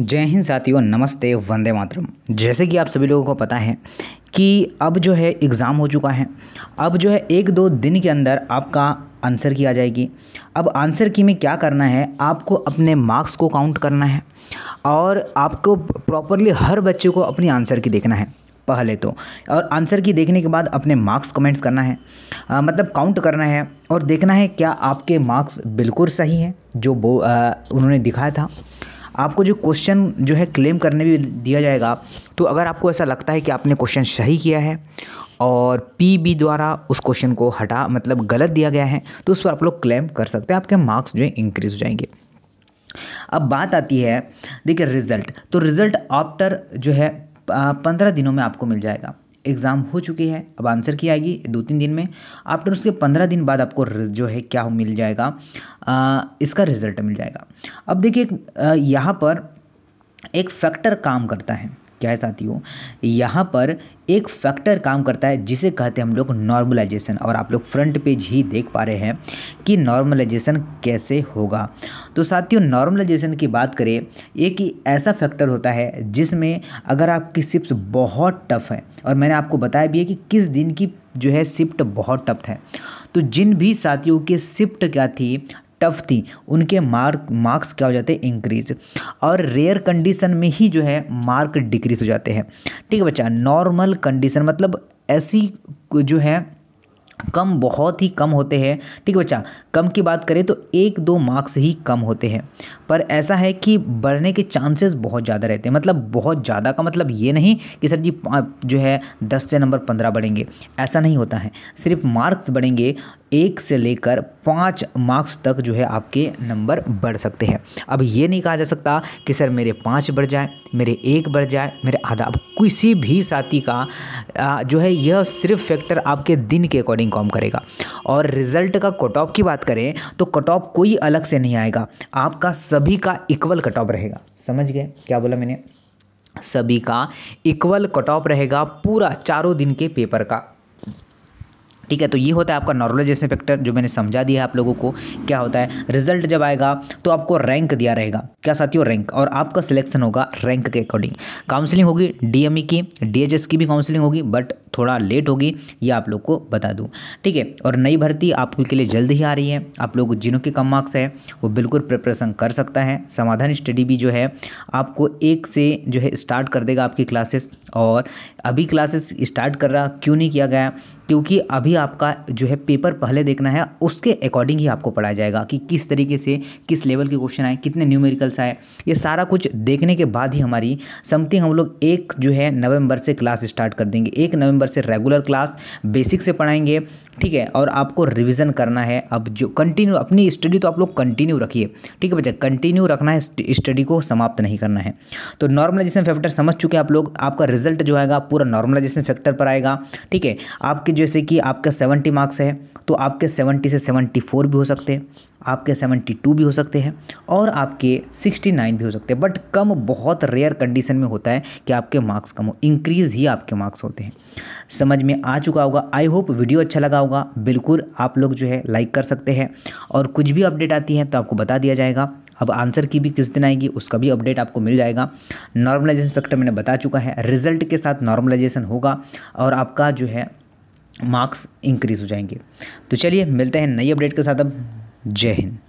जय हिंद साथियों नमस्ते वंदे मातरम जैसे कि आप सभी लोगों को पता है कि अब जो है एग्ज़ाम हो चुका है अब जो है एक दो दिन के अंदर आपका आंसर की आ जाएगी अब आंसर की में क्या करना है आपको अपने मार्क्स को काउंट करना है और आपको प्रॉपरली हर बच्चे को अपनी आंसर की देखना है पहले तो और आंसर की देखने के बाद अपने मार्क्स कमेंट्स करना है आ, मतलब काउंट करना है और देखना है क्या आपके मार्क्स बिल्कुल सही हैं जो आ, उन्होंने दिखाया था आपको जो क्वेश्चन जो है क्लेम करने भी दिया जाएगा तो अगर आपको ऐसा लगता है कि आपने क्वेश्चन सही किया है और पी बी द्वारा उस क्वेश्चन को हटा मतलब गलत दिया गया है तो उस पर आप लोग क्लेम कर सकते हैं आपके मार्क्स जो है इंक्रीज़ हो जाएंगे अब बात आती है देखिए रिज़ल्ट तो रिज़ल्ट आफ्टर जो है पंद्रह दिनों में आपको मिल जाएगा एग्ज़ाम हो चुकी है अब आंसर की आएगी दो तीन दिन में आफ्टर उसके पंद्रह दिन बाद आपको जो है क्या मिल जाएगा आ, इसका रिज़ल्ट मिल जाएगा अब देखिए यहाँ पर एक फैक्टर काम करता है क्या है साथियों यहाँ पर एक फैक्टर काम करता है जिसे कहते हैं हम लोग नॉर्मलाइजेशन और आप लोग फ्रंट पेज ही देख पा रहे हैं कि नॉर्मलाइजेशन कैसे होगा तो साथियों नॉर्मलाइजेशन की बात करें एक ही ऐसा फैक्टर होता है जिसमें अगर आपकी शिफ्ट बहुत टफ है और मैंने आपको बताया भी है कि किस दिन की जो है शिफ्ट बहुत टफ है तो जिन भी साथियों के शिफ्ट क्या थी टफ थी उनके मार्क मार्क्स क्या हो जाते हैं इंक्रीज और रेयर कंडीशन में ही जो है मार्क डिक्रीज हो जाते हैं ठीक है बच्चा नॉर्मल कंडीशन मतलब ऐसी जो है कम बहुत ही कम होते हैं ठीक है बच्चा कम की बात करें तो एक दो मार्क्स ही कम होते हैं पर ऐसा है कि बढ़ने के चांसेस बहुत ज़्यादा रहते हैं मतलब बहुत ज़्यादा का मतलब ये नहीं कि सर जी जो है दस से नंबर पंद्रह बढ़ेंगे ऐसा नहीं होता है सिर्फ मार्क्स बढ़ेंगे एक से लेकर पाँच मार्क्स तक जो है आपके नंबर बढ़ सकते हैं अब ये नहीं कहा जा सकता कि सर मेरे पाँच बढ़ जाए मेरे एक बढ़ जाए मेरे आधा अब किसी भी साथी का जो है यह सिर्फ फैक्टर आपके दिन के अकॉर्डिंग काम करेगा और रिजल्ट का कट ऑफ की बात करें तो कट ऑफ कोई अलग से नहीं आएगा आपका सभी का इक्वल कट ऑफ रहेगा समझ गए क्या बोला मैंने सभी का इक्वल कट ऑफ रहेगा पूरा चारों दिन के पेपर का ठीक है तो ये होता है आपका नॉर्मलाइजेशन फैक्टर जो मैंने समझा दिया है आप लोगों को क्या होता है रिजल्ट जब आएगा तो आपको रैंक दिया रहेगा क्या साथियों रैंक और आपका सिलेक्शन होगा रैंक के अकॉर्डिंग काउंसलिंग होगी डीएमई e की डीएचएस की भी काउंसलिंग होगी बट थोड़ा लेट होगी ये आप लोग को बता दूँ ठीक है और नई भर्ती आप के लिए जल्द ही आ रही है आप लोग जिनों के कम मार्क्स है वो बिल्कुल प्रिपरेशन कर सकता है समाधान स्टडी भी जो है आपको एक से जो है स्टार्ट कर देगा आपकी क्लासेस और अभी क्लासेस स्टार्ट कर रहा क्यों नहीं किया गया क्योंकि अभी आपका जो है पेपर पहले देखना है उसके अकॉर्डिंग ही आपको पढ़ाया जाएगा कि किस तरीके से किस लेवल के क्वेश्चन आए कितने न्यूमेरिकल्स आए ये सारा कुछ देखने के बाद ही हमारी समथिंग हम लोग एक जो है नवंबर से क्लास स्टार्ट कर देंगे एक नवंबर नंबर से रेगुलर क्लास बेसिक से पढ़ाएंगे ठीक है और आपको रिविज़न करना है अब जो कंटिन्यू अपनी स्टडी तो आप लोग कंटिन्यू रखिए ठीक है बच्चा कंटिन्यू रखना है स्टडी को समाप्त नहीं करना है तो नॉर्मलाइजेशन फैक्टर समझ चुके हैं आप लोग आपका रिजल्ट जो आएगा पूरा नॉर्मलाइजेशन फैक्टर पर आएगा ठीक है आपके जैसे कि आपका सेवेंटी मार्क्स है तो आपके सेवेंटी से सेवेंटी फोर भी हो सकते हैं आपके 72 भी हो सकते हैं और आपके 69 भी हो सकते हैं बट कम बहुत रेयर कंडीशन में होता है कि आपके मार्क्स कम हो इंक्रीज़ ही आपके मार्क्स होते हैं समझ में आ चुका होगा आई होप वीडियो अच्छा लगा होगा बिल्कुल आप लोग जो है लाइक कर सकते हैं और कुछ भी अपडेट आती है तो आपको बता दिया जाएगा अब आंसर की भी किस दिन आएगी उसका भी अपडेट आपको मिल जाएगा नॉर्मलाइजेशन फैक्टर मैंने बता चुका है रिजल्ट के साथ नॉर्मलाइजेशन होगा और आपका जो है मार्क्स इंक्रीज़ हो जाएंगे तो चलिए मिलते हैं नई अपडेट के साथ अब जय हिंद